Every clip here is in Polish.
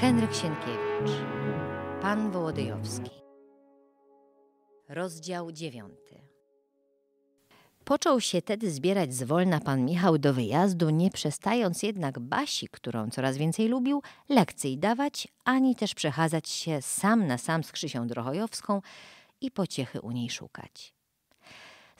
Henryk Sienkiewicz, Pan Wołodyjowski. Rozdział dziewiąty. Począł się tedy zbierać zwolna pan Michał do wyjazdu, nie przestając jednak Basi, którą coraz więcej lubił, lekcji dawać, ani też przechadzać się sam na sam z Krzysią Drohojowską i pociechy u niej szukać.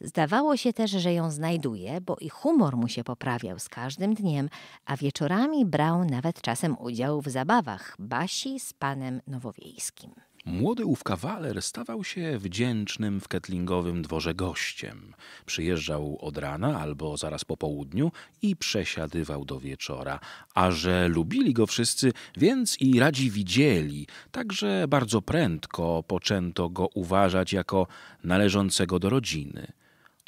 Zdawało się też, że ją znajduje, bo i humor mu się poprawiał z każdym dniem, a wieczorami brał nawet czasem udział w zabawach Basi z panem Nowowiejskim. Młody ów kawaler stawał się wdzięcznym w ketlingowym dworze gościem. Przyjeżdżał od rana albo zaraz po południu i przesiadywał do wieczora. A że lubili go wszyscy, więc i radzi widzieli. Także bardzo prędko poczęto go uważać jako należącego do rodziny.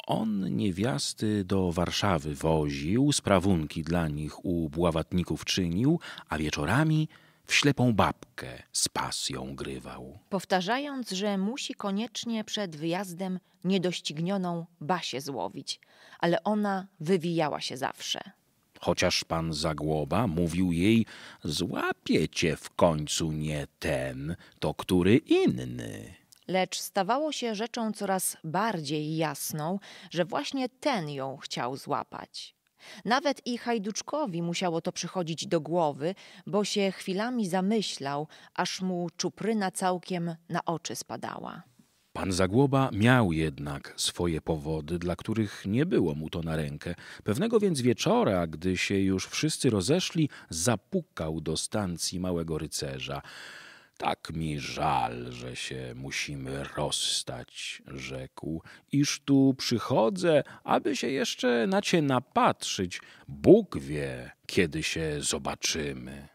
On niewiasty do Warszawy woził, sprawunki dla nich u bławatników czynił, a wieczorami w ślepą babkę z pasją grywał. Powtarzając, że musi koniecznie przed wyjazdem niedoścignioną Basię złowić, ale ona wywijała się zawsze. Chociaż pan Zagłoba mówił jej, „Złapiecie w końcu nie ten, to który inny lecz stawało się rzeczą coraz bardziej jasną, że właśnie ten ją chciał złapać. Nawet i Hajduczkowi musiało to przychodzić do głowy, bo się chwilami zamyślał, aż mu czupryna całkiem na oczy spadała. Pan Zagłoba miał jednak swoje powody, dla których nie było mu to na rękę. Pewnego więc wieczora, gdy się już wszyscy rozeszli, zapukał do stacji małego rycerza. Tak mi żal, że się musimy rozstać, rzekł, iż tu przychodzę, aby się jeszcze na cię napatrzyć. Bóg wie, kiedy się zobaczymy.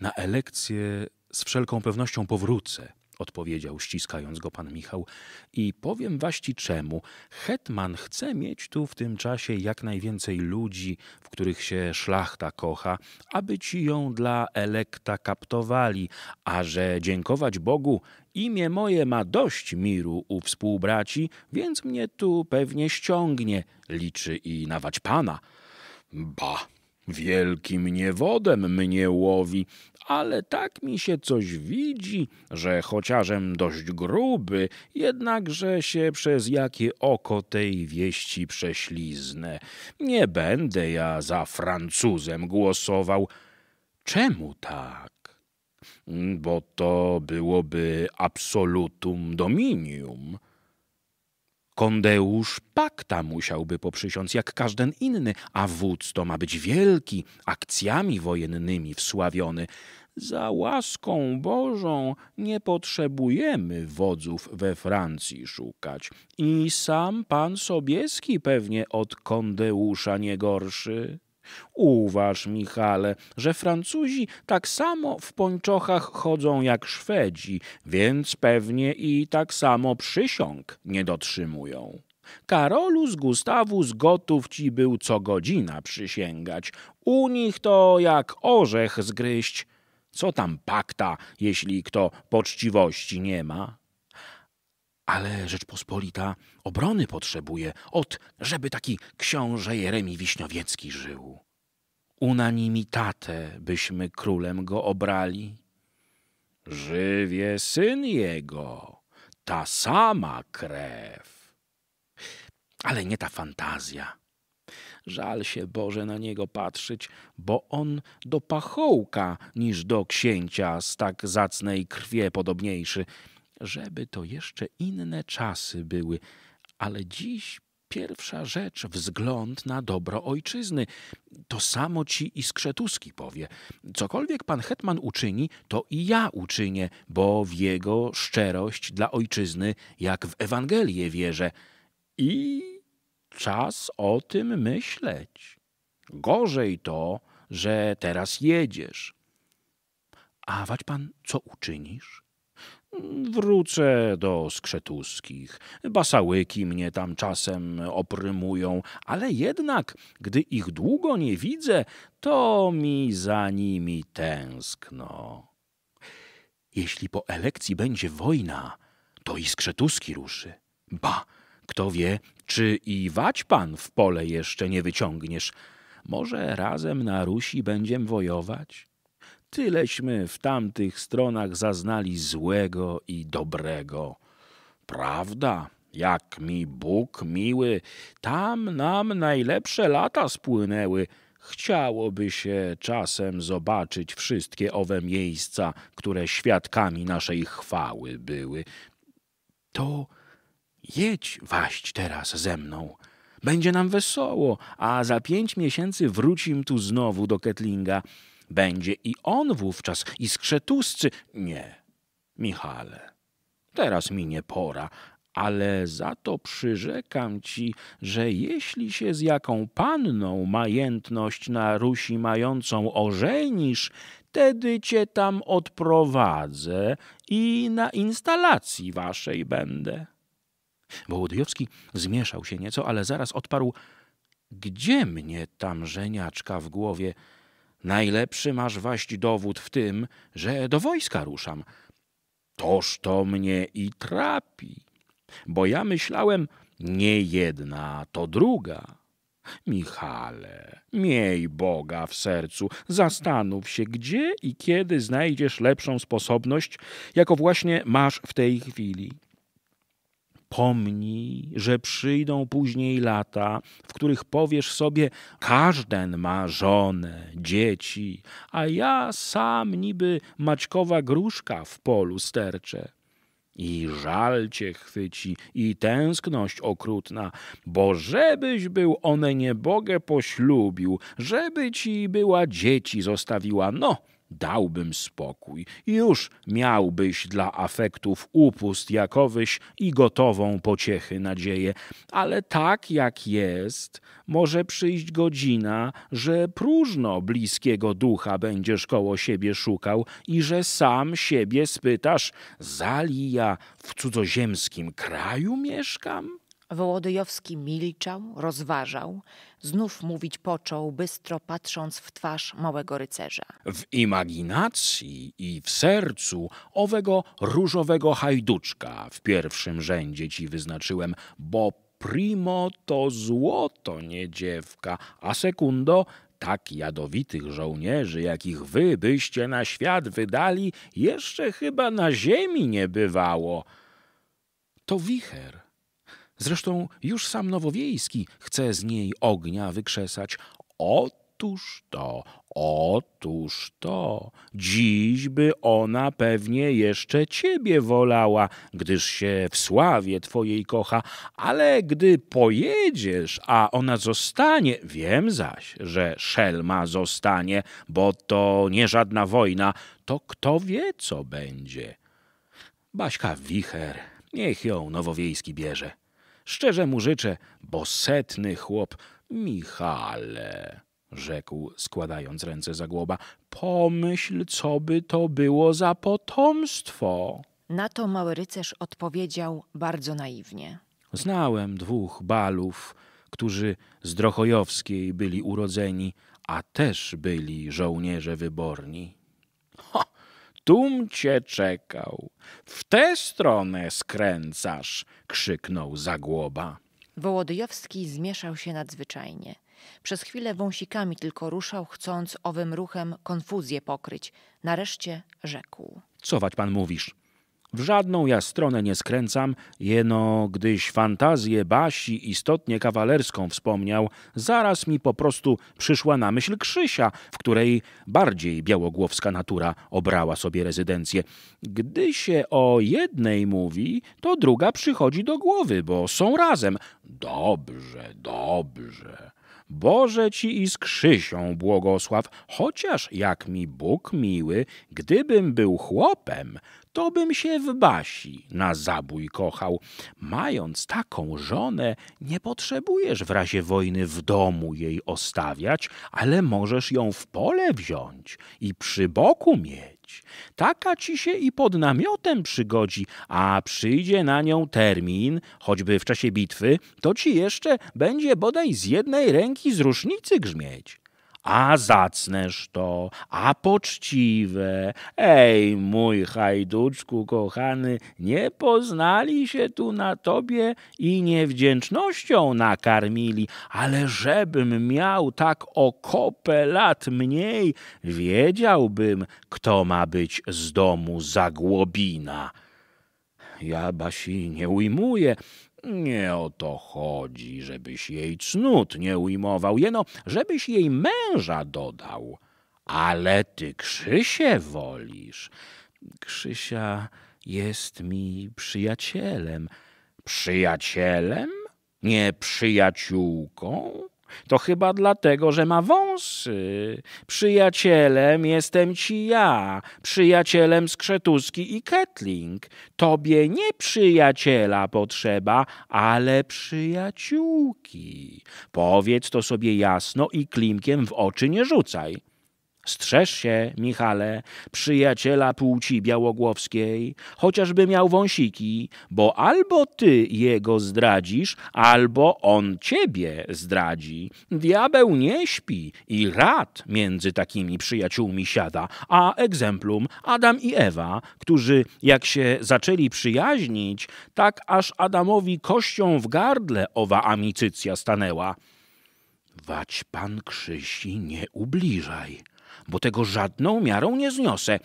Na elekcję z wszelką pewnością powrócę, odpowiedział ściskając go pan Michał. I powiem waści czemu. Hetman chce mieć tu w tym czasie jak najwięcej ludzi, w których się szlachta kocha, aby ci ją dla elekta kaptowali, a że dziękować Bogu imię moje ma dość miru u współbraci, więc mnie tu pewnie ściągnie, liczy i nawać pana. Ba! Wielkim niewodem mnie łowi, ale tak mi się coś widzi, że chociażem dość gruby, jednakże się przez jakie oko tej wieści prześliznę. Nie będę ja za Francuzem głosował. Czemu tak? Bo to byłoby absolutum dominium. Kondeusz pakta musiałby poprzysiąc jak każden inny, a wódz to ma być wielki, akcjami wojennymi wsławiony. Za łaską Bożą nie potrzebujemy wodzów we Francji szukać. I sam pan Sobieski pewnie od Kondeusza nie gorszy. Uważ, Michale, że Francuzi tak samo w pończochach chodzą jak Szwedzi, więc pewnie i tak samo przysiąg nie dotrzymują. Karolus z Gustawus gotów ci był co godzina przysięgać. U nich to jak orzech zgryźć. Co tam pakta, jeśli kto poczciwości nie ma? Ale Rzeczpospolita obrony potrzebuje od, żeby taki książę Jeremi Wiśniowiecki żył. Unanimitate byśmy królem go obrali. Żywie syn jego, ta sama krew. Ale nie ta fantazja. Żal się Boże na niego patrzeć, bo on do pachołka niż do księcia z tak zacnej krwie podobniejszy – żeby to jeszcze inne czasy były, ale dziś pierwsza rzecz wzgląd na dobro ojczyzny. To samo ci i Iskrzetuski powie. Cokolwiek pan hetman uczyni, to i ja uczynię, bo w jego szczerość dla ojczyzny, jak w Ewangelię wierzę. I czas o tym myśleć. Gorzej to, że teraz jedziesz. A wać pan, co uczynisz? Wrócę do skrzetuskich. Basałyki mnie tam czasem oprymują, ale jednak, gdy ich długo nie widzę, to mi za nimi tęskno. Jeśli po elekcji będzie wojna, to i skrzetuski ruszy. Ba, kto wie, czy i wać pan w pole jeszcze nie wyciągniesz. Może razem na Rusi będziemy wojować? tyleśmy w tamtych stronach zaznali złego i dobrego. Prawda, jak mi Bóg miły, tam nam najlepsze lata spłynęły. Chciałoby się czasem zobaczyć wszystkie owe miejsca, które świadkami naszej chwały były. To jedź waść teraz ze mną. Będzie nam wesoło, a za pięć miesięcy wrócim tu znowu do Ketlinga. Będzie i on wówczas, i skrzetuscy. Nie, Michale, teraz mi nie pora, ale za to przyrzekam ci, że jeśli się z jaką panną majętność na Rusi mającą ożenisz, tedy cię tam odprowadzę i na instalacji waszej będę. Wołodyjowski zmieszał się nieco, ale zaraz odparł – gdzie mnie tam żeniaczka w głowie – Najlepszy masz waść dowód w tym, że do wojska ruszam. Toż to mnie i trapi, bo ja myślałem, nie jedna, to druga. Michale, miej Boga w sercu, zastanów się, gdzie i kiedy znajdziesz lepszą sposobność, jaką właśnie masz w tej chwili zapomnij, że przyjdą później lata, w których powiesz sobie: Każden ma żonę, dzieci, a ja sam niby maćkowa gruszka w polu stercze. I żal cię chwyci, i tęskność okrutna, bo żebyś był one niebogę poślubił, żeby ci była dzieci zostawiła, no – dałbym spokój. Już miałbyś dla afektów upust jakowyś i gotową pociechy nadzieję. Ale tak jak jest, może przyjść godzina, że próżno bliskiego ducha będziesz koło siebie szukał i że sam siebie spytasz, zali ja w cudzoziemskim kraju mieszkam? Wołodyjowski milczał, rozważał, znów mówić począł, bystro patrząc w twarz małego rycerza. W imaginacji i w sercu owego różowego hajduczka w pierwszym rzędzie ci wyznaczyłem, bo primo to złoto, nie dziewka, a sekundo tak jadowitych żołnierzy, jakich wy byście na świat wydali, jeszcze chyba na ziemi nie bywało. To wicher Zresztą już sam Nowowiejski chce z niej ognia wykrzesać. Otóż to, otóż to, dziś by ona pewnie jeszcze ciebie wolała, gdyż się w sławie twojej kocha, ale gdy pojedziesz, a ona zostanie, wiem zaś, że szelma zostanie, bo to nie żadna wojna, to kto wie, co będzie. Baśka wicher, niech ją Nowowiejski bierze. Szczerze mu życzę, bo setny chłop, Michale, rzekł, składając ręce za głoba, pomyśl, co by to było za potomstwo. Na to mały rycerz odpowiedział bardzo naiwnie. Znałem dwóch balów, którzy z Drochojowskiej byli urodzeni, a też byli żołnierze wyborni tum cię czekał. W tę stronę skręcasz, krzyknął Zagłoba. Wołodyjowski zmieszał się nadzwyczajnie. Przez chwilę wąsikami tylko ruszał, chcąc owym ruchem konfuzję pokryć. Nareszcie rzekł. Cować pan mówisz? W żadną ja stronę nie skręcam, jeno gdyś fantazję Basi istotnie kawalerską wspomniał, zaraz mi po prostu przyszła na myśl Krzysia, w której bardziej białogłowska natura obrała sobie rezydencję. Gdy się o jednej mówi, to druga przychodzi do głowy, bo są razem. Dobrze, dobrze. Boże ci i z Krzysią błogosław, chociaż jak mi Bóg miły, gdybym był chłopem, to bym się w Basi na zabój kochał. Mając taką żonę, nie potrzebujesz w razie wojny w domu jej ostawiać, ale możesz ją w pole wziąć i przy boku mieć. Taka ci się i pod namiotem przygodzi, a przyjdzie na nią termin, choćby w czasie bitwy, to ci jeszcze będzie bodaj z jednej ręki z rusznicy grzmieć a zacneż to, a poczciwe. Ej, mój hajduczku kochany, nie poznali się tu na tobie i niewdzięcznością nakarmili, ale żebym miał tak o kopę lat mniej, wiedziałbym, kto ma być z domu zagłobina ja basi nie ujmuję, nie o to chodzi, żebyś jej cnót nie ujmował, jeno, żebyś jej męża dodał. Ale ty Krzysię wolisz. Krzysia jest mi przyjacielem. Przyjacielem? Nie przyjaciółką? To chyba dlatego, że ma wąsy. Przyjacielem jestem ci ja, przyjacielem Skrzetuski i Ketling. Tobie nie przyjaciela potrzeba, ale przyjaciółki. Powiedz to sobie jasno i klimkiem w oczy nie rzucaj. Strzeż się, Michale, przyjaciela płci białogłowskiej, chociażby miał wąsiki, bo albo ty jego zdradzisz, albo on ciebie zdradzi. Diabeł nie śpi i rad między takimi przyjaciółmi siada, a egzemplum Adam i Ewa, którzy jak się zaczęli przyjaźnić, tak aż Adamowi kością w gardle owa amicycja stanęła. Wać pan Krzysi nie ubliżaj – bo tego żadną miarą nie zniosę.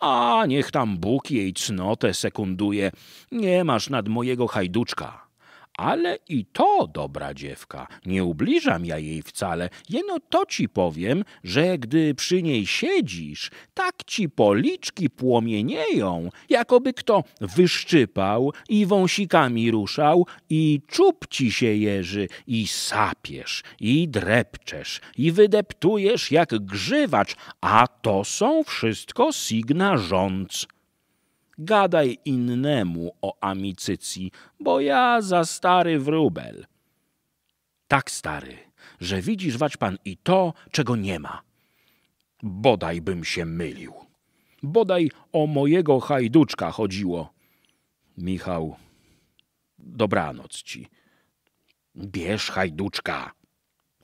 A niech tam Bóg jej cnotę sekunduje. Nie masz nad mojego hajduczka. Ale i to dobra dziewka, nie ubliżam ja jej wcale, jeno to ci powiem, że gdy przy niej siedzisz, tak ci policzki płomienieją, jakoby kto wyszczypał i wąsikami ruszał i czub ci się jeży i sapiesz i drepczesz i wydeptujesz jak grzywacz, a to są wszystko signa rządz. Gadaj innemu o amicycji, bo ja za stary wróbel. Tak stary, że widzisz, wać pan, i to, czego nie ma. Bodaj bym się mylił. Bodaj o mojego hajduczka chodziło. Michał, dobranoc ci. Bierz hajduczka.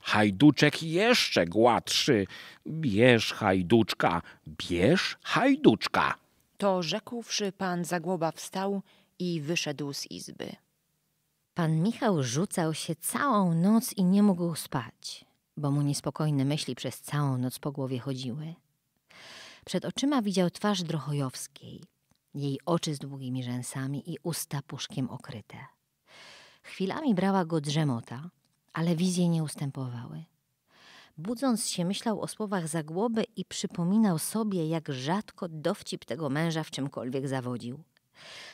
Hajduczek jeszcze gładszy. Bierz hajduczka, bierz hajduczka. To rzekłszy, pan Zagłoba wstał i wyszedł z izby. Pan Michał rzucał się całą noc i nie mógł spać, bo mu niespokojne myśli przez całą noc po głowie chodziły. Przed oczyma widział twarz Drohojowskiej, jej oczy z długimi rzęsami i usta puszkiem okryte. Chwilami brała go drzemota, ale wizje nie ustępowały. Budząc się, myślał o słowach zagłoby i przypominał sobie, jak rzadko dowcip tego męża w czymkolwiek zawodził.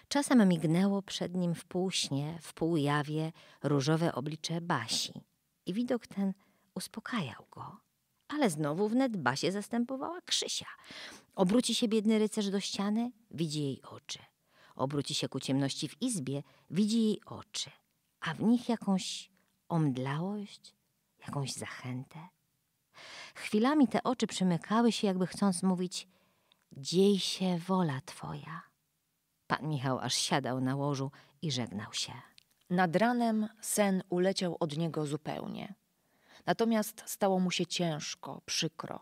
Czasem mignęło przed nim w półśnie, w półjawie różowe oblicze Basi i widok ten uspokajał go. Ale znowu wnet Basie zastępowała Krzysia. Obróci się biedny rycerz do ściany, widzi jej oczy. Obróci się ku ciemności w izbie, widzi jej oczy, a w nich jakąś omdlałość, jakąś zachętę. Chwilami te oczy przymykały się, jakby chcąc mówić: Dziej się wola Twoja. Pan Michał aż siadał na łożu i żegnał się. Nad ranem sen uleciał od niego zupełnie. Natomiast stało mu się ciężko, przykro.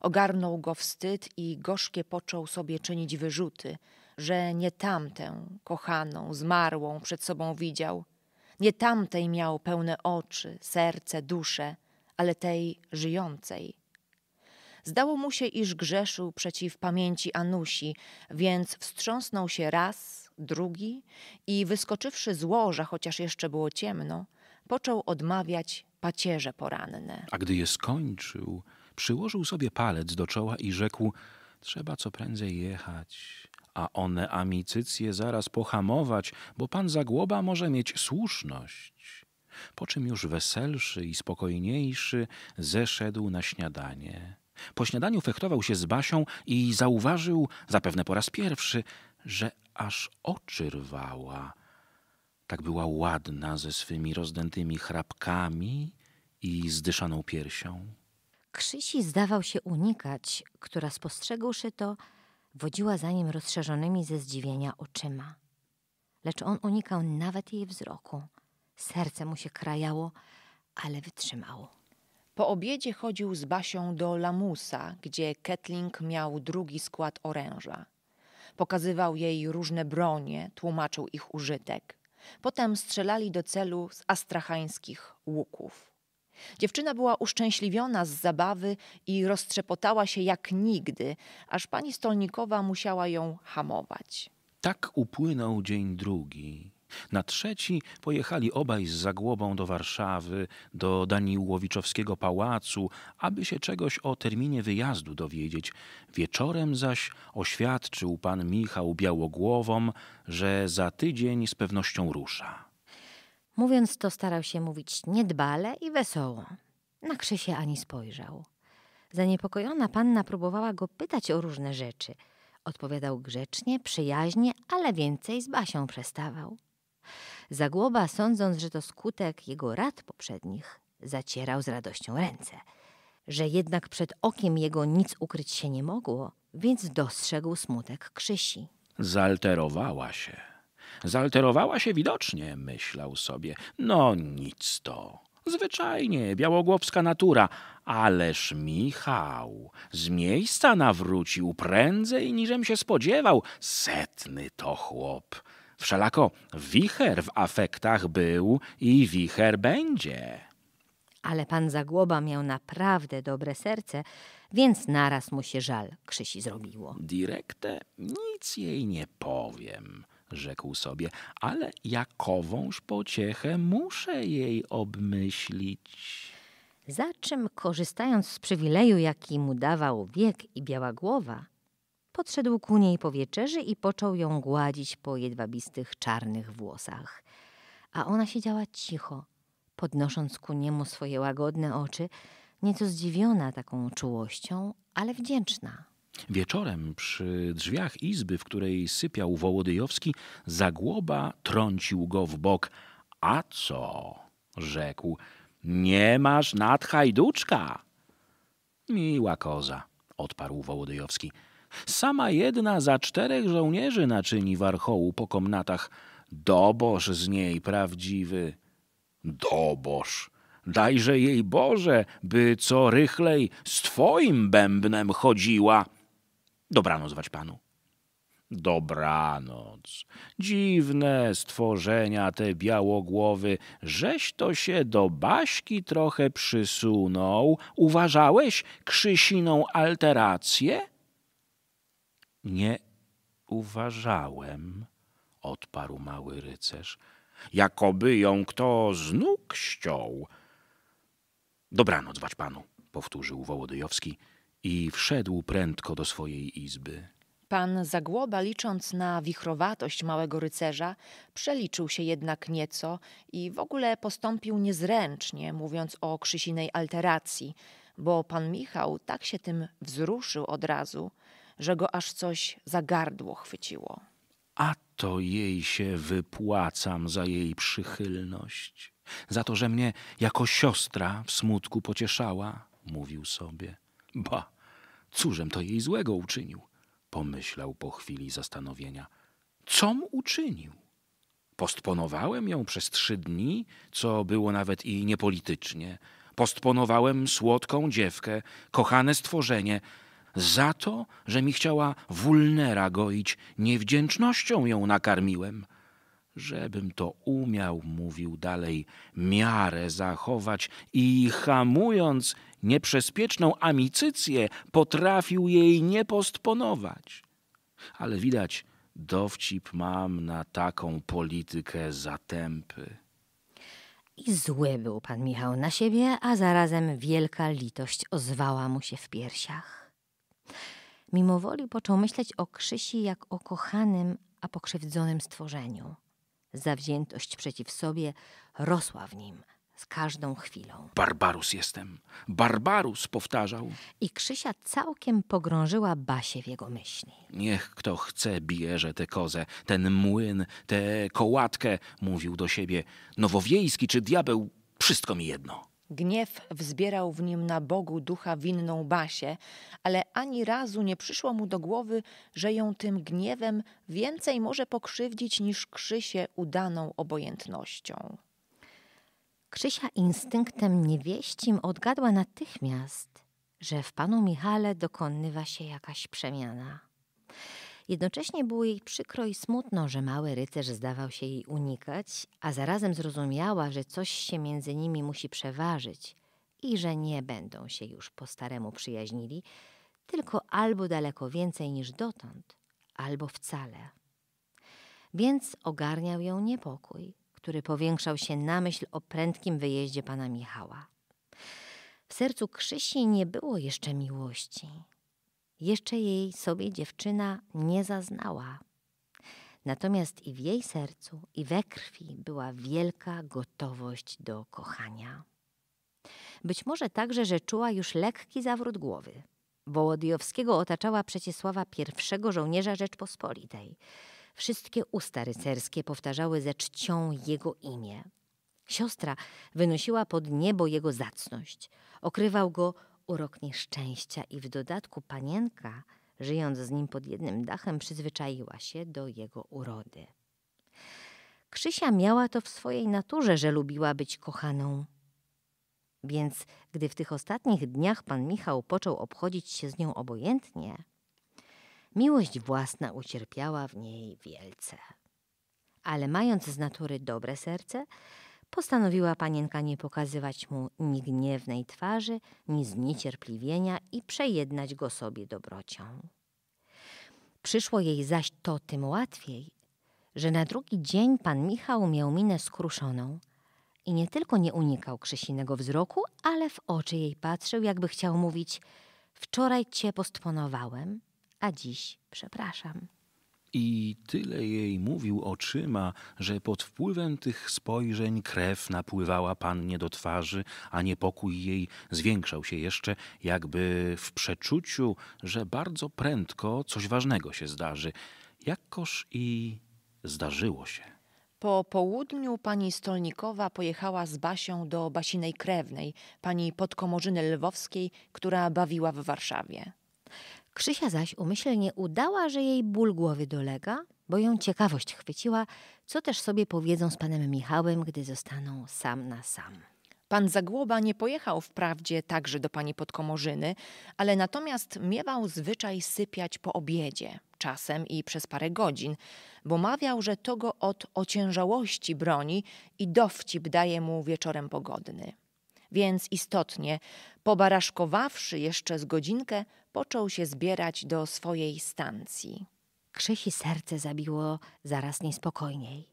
Ogarnął go wstyd i gorzkie począł sobie czynić wyrzuty, że nie tamtę, kochaną, zmarłą przed sobą widział, nie tamtej miał pełne oczy, serce, duszę, ale tej żyjącej. Zdało mu się, iż grzeszył przeciw pamięci Anusi, więc wstrząsnął się raz, drugi i wyskoczywszy z łoża, chociaż jeszcze było ciemno, począł odmawiać pacierze poranne. A gdy je skończył, przyłożył sobie palec do czoła i rzekł: Trzeba co prędzej jechać, a one amicycje zaraz pohamować, bo pan Zagłoba może mieć słuszność po czym już weselszy i spokojniejszy zeszedł na śniadanie. Po śniadaniu fechtował się z Basią i zauważył, zapewne po raz pierwszy, że aż oczy rwała. Tak była ładna ze swymi rozdętymi chrapkami i zdyszaną piersią. Krzysi zdawał się unikać, która spostrzegłszy to, wodziła za nim rozszerzonymi ze zdziwienia oczyma. Lecz on unikał nawet jej wzroku. Serce mu się krajało, ale wytrzymało. Po obiedzie chodził z Basią do Lamusa, gdzie Ketling miał drugi skład oręża. Pokazywał jej różne bronie, tłumaczył ich użytek. Potem strzelali do celu z astrachańskich łuków. Dziewczyna była uszczęśliwiona z zabawy i roztrzepotała się jak nigdy, aż pani stolnikowa musiała ją hamować. Tak upłynął dzień drugi. Na trzeci pojechali obaj z Zagłobą do Warszawy, do Daniłowiczowskiego Pałacu, aby się czegoś o terminie wyjazdu dowiedzieć. Wieczorem zaś oświadczył pan Michał Białogłowom, że za tydzień z pewnością rusza. Mówiąc to, starał się mówić niedbale i wesoło. Na się ani spojrzał. Zaniepokojona panna próbowała go pytać o różne rzeczy. Odpowiadał grzecznie, przyjaźnie, ale więcej z Basią przestawał. Zagłoba, sądząc, że to skutek jego rad poprzednich, zacierał z radością ręce. Że jednak przed okiem jego nic ukryć się nie mogło, więc dostrzegł smutek Krzysi. Zalterowała się. Zalterowała się widocznie, myślał sobie. No nic to. Zwyczajnie, białogłowska natura, ależ Michał z miejsca nawrócił prędzej niżem się spodziewał. Setny to chłop. Wszelako wicher w afektach był i wicher będzie. Ale pan Zagłoba miał naprawdę dobre serce, więc naraz mu się żal Krzysi zrobiło. Direkte nic jej nie powiem, rzekł sobie, ale jakowąż pociechę muszę jej obmyślić. Za czym, korzystając z przywileju, jaki mu dawał wiek i biała głowa, Podszedł ku niej po wieczerzy i począł ją gładzić po jedwabistych czarnych włosach. A ona siedziała cicho, podnosząc ku niemu swoje łagodne oczy, nieco zdziwiona taką czułością, ale wdzięczna. Wieczorem przy drzwiach izby, w której sypiał Wołodyjowski, zagłoba trącił go w bok. A co? rzekł. Nie masz hajduczka. Miła koza, odparł Wołodyjowski. Sama jedna za czterech żołnierzy naczyni warchołu po komnatach. Doboż z niej prawdziwy. Doboż. Dajże jej Boże, by co rychlej z twoim bębnem chodziła. Dobranoc wać panu. Dobranoc. Dziwne stworzenia te białogłowy, żeś to się do Baśki trochę przysunął. Uważałeś Krzysiną alterację? Nie uważałem, odparł mały rycerz, jakoby ją kto z nóg ściął. Dobranoc, wacz panu, powtórzył Wołodyjowski i wszedł prędko do swojej izby. Pan Zagłoba, licząc na wichrowatość małego rycerza, przeliczył się jednak nieco i w ogóle postąpił niezręcznie, mówiąc o Krzysinej alteracji, bo pan Michał tak się tym wzruszył od razu, że go aż coś za gardło chwyciło. A to jej się wypłacam za jej przychylność, za to, że mnie jako siostra w smutku pocieszała, mówił sobie. Ba, cóżem to jej złego uczynił, pomyślał po chwili zastanowienia. Com uczynił? Postponowałem ją przez trzy dni, co było nawet i niepolitycznie. Postponowałem słodką dziewkę, kochane stworzenie, za to, że mi chciała wulnera goić, niewdzięcznością ją nakarmiłem. Żebym to umiał, mówił dalej, miarę zachować i hamując nieprzespieczną amicycję, potrafił jej nie postponować. Ale widać, dowcip mam na taką politykę zatępy. I zły był pan Michał na siebie, a zarazem wielka litość ozwała mu się w piersiach. Mimowoli począł myśleć o Krzysi jak o kochanym, a pokrzywdzonym stworzeniu. Zawziętość przeciw sobie rosła w nim z każdą chwilą. Barbarus jestem, barbarus powtarzał. I Krzysia całkiem pogrążyła Basie w jego myśli. Niech kto chce bierze tę kozę, ten młyn, tę kołatkę, mówił do siebie. Nowowiejski czy diabeł, wszystko mi jedno. Gniew wzbierał w nim na Bogu ducha winną Basię, ale ani razu nie przyszło mu do głowy, że ją tym gniewem więcej może pokrzywdzić niż Krzysię udaną obojętnością. Krzysia instynktem niewieścim odgadła natychmiast, że w panu Michale dokonywa się jakaś przemiana. Jednocześnie było jej przykro i smutno, że mały rycerz zdawał się jej unikać, a zarazem zrozumiała, że coś się między nimi musi przeważyć i że nie będą się już po staremu przyjaźnili, tylko albo daleko więcej niż dotąd, albo wcale. Więc ogarniał ją niepokój, który powiększał się na myśl o prędkim wyjeździe pana Michała. W sercu Krzysi nie było jeszcze miłości, jeszcze jej sobie dziewczyna nie zaznała. Natomiast i w jej sercu, i we krwi była wielka gotowość do kochania. Być może także, że czuła już lekki zawrót głowy. Wołodyjowskiego otaczała przeciesława pierwszego żołnierza Rzeczpospolitej. Wszystkie usta rycerskie powtarzały ze czcią jego imię. Siostra wynosiła pod niebo jego zacność. Okrywał go urok nieszczęścia i w dodatku panienka, żyjąc z nim pod jednym dachem, przyzwyczaiła się do jego urody. Krzysia miała to w swojej naturze, że lubiła być kochaną. Więc gdy w tych ostatnich dniach pan Michał począł obchodzić się z nią obojętnie, miłość własna ucierpiała w niej wielce. Ale mając z natury dobre serce, Postanowiła panienka nie pokazywać mu ni gniewnej twarzy, ni zniecierpliwienia i przejednać go sobie dobrocią. Przyszło jej zaś to tym łatwiej, że na drugi dzień pan Michał miał minę skruszoną i nie tylko nie unikał Krzysinego wzroku, ale w oczy jej patrzył, jakby chciał mówić – wczoraj cię postponowałem, a dziś przepraszam. I tyle jej mówił oczyma, że pod wpływem tych spojrzeń krew napływała pannie do twarzy, a niepokój jej zwiększał się jeszcze, jakby w przeczuciu, że bardzo prędko coś ważnego się zdarzy. Jakoż i zdarzyło się. Po południu pani Stolnikowa pojechała z Basią do Basinej Krewnej, pani Podkomorzyny Lwowskiej, która bawiła w Warszawie. Krzysia zaś umyślnie udała, że jej ból głowy dolega, bo ją ciekawość chwyciła, co też sobie powiedzą z panem Michałem, gdy zostaną sam na sam. Pan Zagłoba nie pojechał wprawdzie także do pani Podkomorzyny, ale natomiast miewał zwyczaj sypiać po obiedzie, czasem i przez parę godzin, bo mawiał, że to go od ociężałości broni i dowcip daje mu wieczorem pogodny. Więc istotnie, pobaraszkowawszy jeszcze z godzinkę, począł się zbierać do swojej stacji. Krzysi serce zabiło zaraz niespokojniej.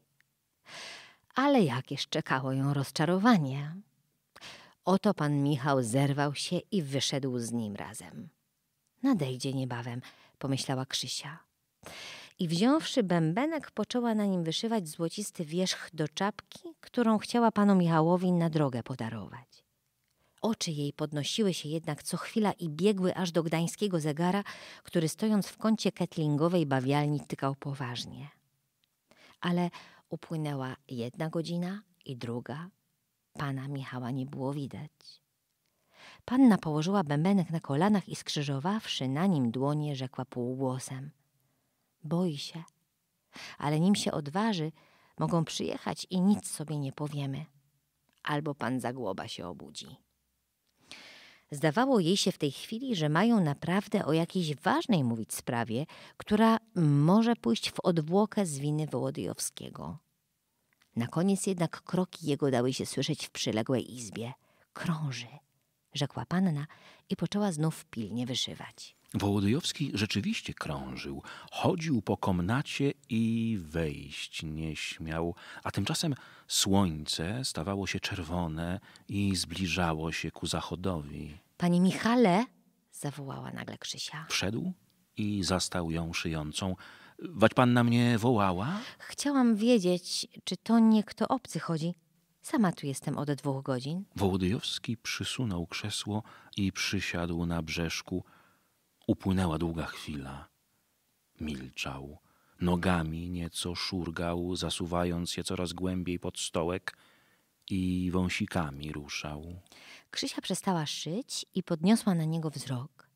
Ale jakież czekało ją rozczarowanie. Oto pan Michał zerwał się i wyszedł z nim razem. Nadejdzie niebawem, pomyślała Krzysia. I wziąwszy bębenek, poczęła na nim wyszywać złocisty wierzch do czapki, którą chciała panu Michałowi na drogę podarować. Oczy jej podnosiły się jednak co chwila i biegły aż do gdańskiego zegara, który stojąc w kącie ketlingowej bawialni tykał poważnie. Ale upłynęła jedna godzina i druga. Pana Michała nie było widać. Panna położyła bębenek na kolanach i skrzyżowawszy na nim dłonie, rzekła półgłosem. Boi się, ale nim się odważy, mogą przyjechać i nic sobie nie powiemy. Albo pan Zagłoba się obudzi. Zdawało jej się w tej chwili, że mają naprawdę o jakiejś ważnej mówić sprawie, która może pójść w odwłokę z winy Wołodyjowskiego. Na koniec jednak kroki jego dały się słyszeć w przyległej izbie. Krąży, rzekła panna i poczęła znów pilnie wyszywać. Wołodyjowski rzeczywiście krążył, chodził po komnacie i wejść nie śmiał, a tymczasem słońce stawało się czerwone i zbliżało się ku zachodowi. Panie Michale, zawołała nagle Krzysia. Wszedł i zastał ją szyjącą. Wać na mnie wołała? Chciałam wiedzieć, czy to nie kto obcy chodzi. Sama tu jestem od dwóch godzin. Wołodyjowski przysunął krzesło i przysiadł na brzeszku. Upłynęła długa chwila. Milczał. Nogami nieco szurgał, zasuwając je coraz głębiej pod stołek i wąsikami ruszał. Krzysia przestała szyć i podniosła na niego wzrok.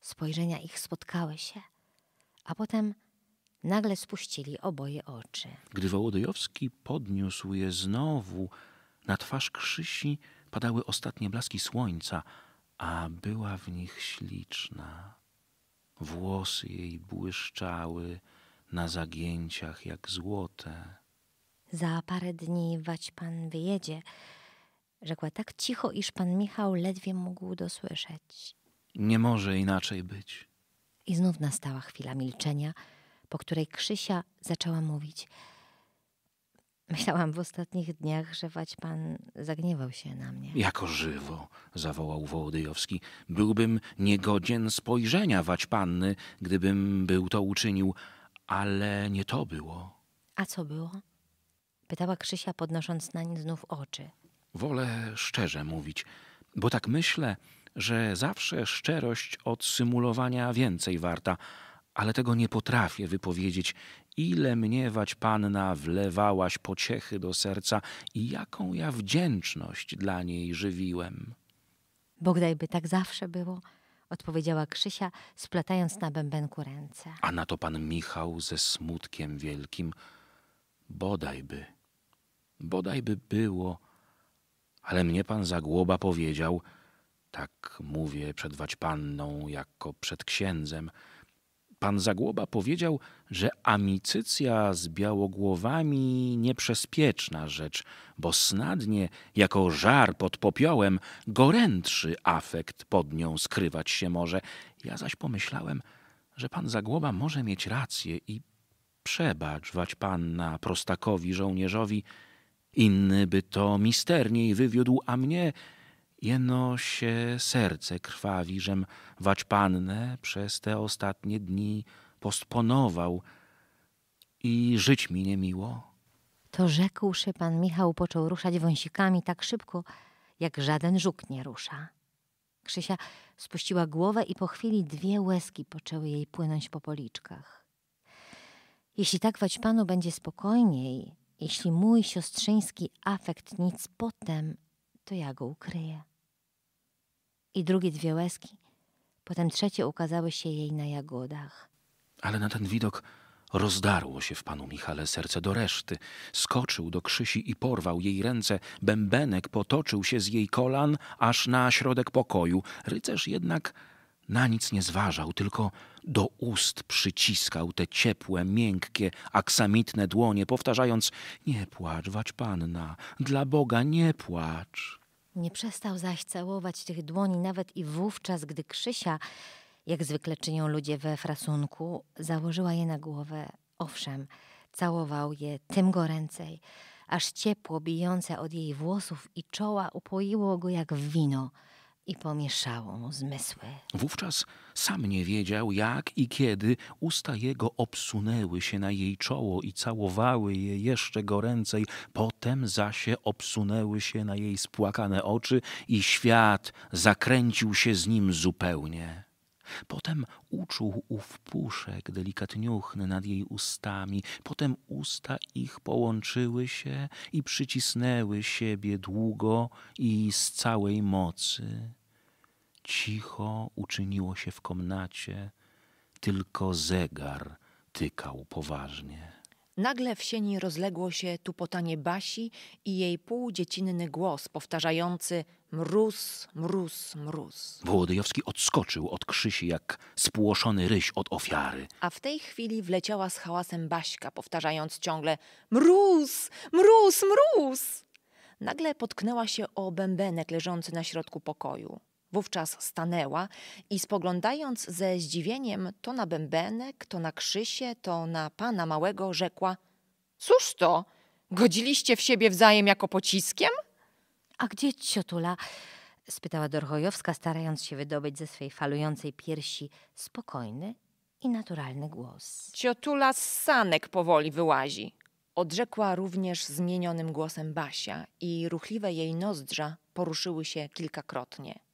Spojrzenia ich spotkały się, a potem nagle spuścili oboje oczy. Gdy Wołodyjowski podniósł je znowu, na twarz Krzysi padały ostatnie blaski słońca, a była w nich śliczna. Włosy jej błyszczały na zagięciach jak złote. Za parę dni wać pan wyjedzie, rzekła tak cicho, iż pan Michał ledwie mógł dosłyszeć. Nie może inaczej być. I znów nastała chwila milczenia, po której Krzysia zaczęła mówić – Myślałam w ostatnich dniach, że Waćpan zagniewał się na mnie. Jako żywo, zawołał Wołodyjowski. Byłbym niegodzien spojrzenia Waćpanny, gdybym był to uczynił, ale nie to było. A co było? Pytała Krzysia, podnosząc nań znów oczy. Wolę szczerze mówić, bo tak myślę, że zawsze szczerość od symulowania więcej warta, ale tego nie potrafię wypowiedzieć ile mnie panna wlewałaś pociechy do serca i jaką ja wdzięczność dla niej żywiłem. Bogdajby tak zawsze było, odpowiedziała Krzysia, splatając na bębenku ręce. A na to pan Michał ze smutkiem wielkim, bodajby, bodajby było, ale mnie pan Zagłoba powiedział, tak mówię przed waćpanną, jako przed księdzem, Pan Zagłoba powiedział, że amicycja z białogłowami nieprzespieczna rzecz, bo snadnie, jako żar pod popiołem, gorętszy afekt pod nią skrywać się może. Ja zaś pomyślałem, że pan Zagłoba może mieć rację i przebaczwać panna prostakowi żołnierzowi, inny by to misterniej wywiódł, a mnie Jeno się serce krwawi, żem wać pannę przez te ostatnie dni postponował i żyć mi niemiło. To rzekłszy, pan Michał począł ruszać wąsikami tak szybko, jak żaden żuk nie rusza. Krzysia spuściła głowę i po chwili dwie łezki poczęły jej płynąć po policzkach. Jeśli tak wać panu będzie spokojniej, jeśli mój siostrzyński afekt nic potem to ja go ukryję. I drugie dwie łezki, potem trzecie ukazały się jej na jagodach. Ale na ten widok rozdarło się w panu Michale serce do reszty. Skoczył do Krzysi i porwał jej ręce. Bębenek potoczył się z jej kolan aż na środek pokoju. Rycerz jednak na nic nie zważał, tylko do ust przyciskał te ciepłe, miękkie, aksamitne dłonie, powtarzając: Nie płacz, wać panna, dla Boga nie płacz. Nie przestał zaś całować tych dłoni nawet i wówczas, gdy Krzysia, jak zwykle czynią ludzie we frasunku, założyła je na głowę. Owszem, całował je tym goręcej, aż ciepło bijące od jej włosów i czoła upoiło go jak wino i pomieszało mu zmysły. Wówczas sam nie wiedział, jak i kiedy usta jego obsunęły się na jej czoło i całowały je jeszcze goręcej, potem zaś obsunęły się na jej spłakane oczy i świat zakręcił się z nim zupełnie. Potem uczuł ów puszek delikatniuchny nad jej ustami, potem usta ich połączyły się i przycisnęły siebie długo i z całej mocy. Cicho uczyniło się w komnacie, tylko zegar tykał poważnie. Nagle w sieni rozległo się tupotanie Basi i jej półdziecinny głos powtarzający mróz, mróz, mróz. Wołodyjowski odskoczył od Krzysi jak spłoszony ryś od ofiary. A w tej chwili wleciała z hałasem Baśka, powtarzając ciągle mróz, mróz, mróz. Nagle potknęła się o bębenek leżący na środku pokoju. Wówczas stanęła i spoglądając ze zdziwieniem to na bębenek, to na Krzysie, to na pana małego, rzekła: Cóż to? Godziliście w siebie wzajem jako pociskiem? A gdzie ciotula? spytała Dorchojowska, starając się wydobyć ze swej falującej piersi spokojny i naturalny głos. Ciotula z sanek powoli wyłazi. Odrzekła również zmienionym głosem Basia i ruchliwe jej nozdrza poruszyły się kilkakrotnie.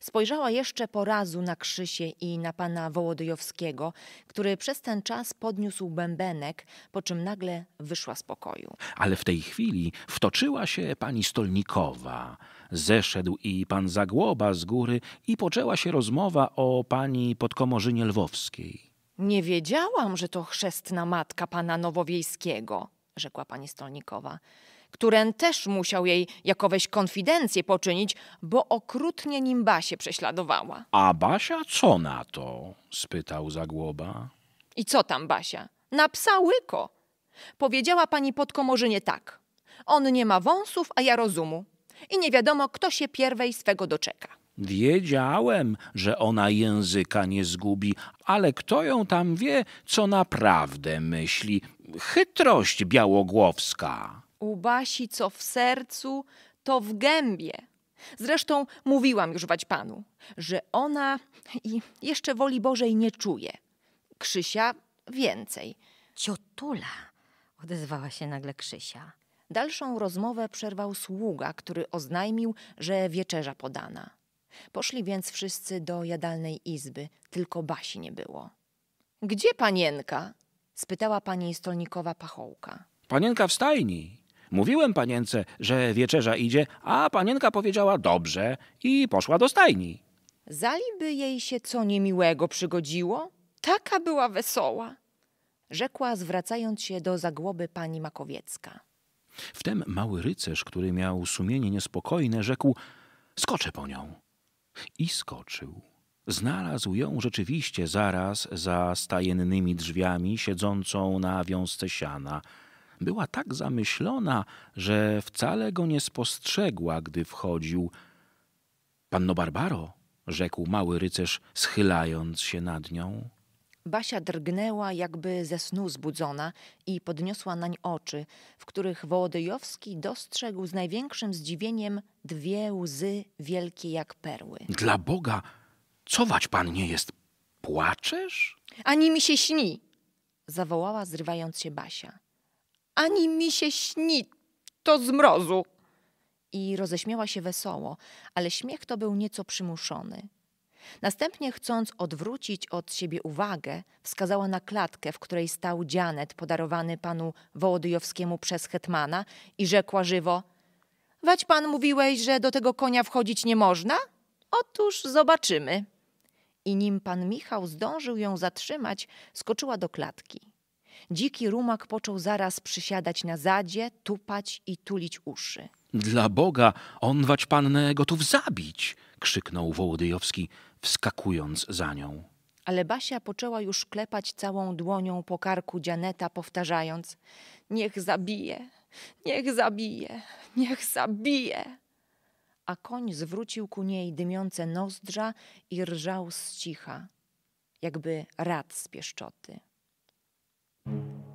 Spojrzała jeszcze po razu na Krzysię i na pana Wołodyjowskiego, który przez ten czas podniósł bębenek, po czym nagle wyszła z pokoju. Ale w tej chwili wtoczyła się pani Stolnikowa. Zeszedł i pan Zagłoba z góry i poczęła się rozmowa o pani podkomorzynie lwowskiej. Nie wiedziałam, że to chrzestna matka pana Nowowiejskiego, rzekła pani Stolnikowa któren też musiał jej jakoweś konfidencję poczynić, bo okrutnie nim Basię prześladowała. A Basia co na to? spytał Zagłoba. I co tam, Basia? Na psa łyko. Powiedziała pani podkomorzynie tak. On nie ma wąsów, a ja rozumu. I nie wiadomo, kto się pierwej swego doczeka. Wiedziałem, że ona języka nie zgubi, ale kto ją tam wie, co naprawdę myśli? Chytrość białogłowska. U Basi co w sercu, to w gębie. Zresztą mówiłam już wać panu, że ona i jeszcze woli Bożej nie czuje. Krzysia więcej. Ciotula, odezwała się nagle Krzysia. Dalszą rozmowę przerwał sługa, który oznajmił, że wieczerza podana. Poszli więc wszyscy do jadalnej izby, tylko Basi nie było. Gdzie panienka? spytała pani stolnikowa pachołka. Panienka w stajni. Mówiłem panience, że wieczerza idzie, a panienka powiedziała dobrze i poszła do stajni. Zaliby jej się co niemiłego przygodziło? Taka była wesoła, rzekła zwracając się do zagłoby pani Makowiecka. Wtem mały rycerz, który miał sumienie niespokojne, rzekł: Skoczę po nią. I skoczył. Znalazł ją rzeczywiście zaraz za stajennymi drzwiami, siedzącą na wiązce siana była tak zamyślona, że wcale go nie spostrzegła, gdy wchodził. Panno Barbaro, rzekł mały rycerz, schylając się nad nią. Basia drgnęła jakby ze snu zbudzona i podniosła nań oczy, w których Wołodyjowski dostrzegł z największym zdziwieniem dwie łzy wielkie jak perły. Dla Boga, cować pan nie jest? Płaczesz? Ani mi się śni! zawołała zrywając się Basia. Ani mi się śni to z mrozu. I roześmiała się wesoło, ale śmiech to był nieco przymuszony. Następnie, chcąc odwrócić od siebie uwagę, wskazała na klatkę, w której stał dzianet podarowany panu Wołodyjowskiemu przez hetmana i rzekła żywo: Wać pan mówiłeś, że do tego konia wchodzić nie można? Otóż zobaczymy. I nim pan Michał zdążył ją zatrzymać, skoczyła do klatki. Dziki rumak począł zaraz przysiadać na zadzie, tupać i tulić uszy. Dla Boga, on wać pannę gotów zabić! krzyknął Wołodyjowski, wskakując za nią. Ale Basia poczęła już klepać całą dłonią po karku Dzianeta, powtarzając: Niech zabije, niech zabije, niech zabije. A koń zwrócił ku niej dymiące nozdrza i rżał z cicha, jakby rad z pieszczoty. Thank you.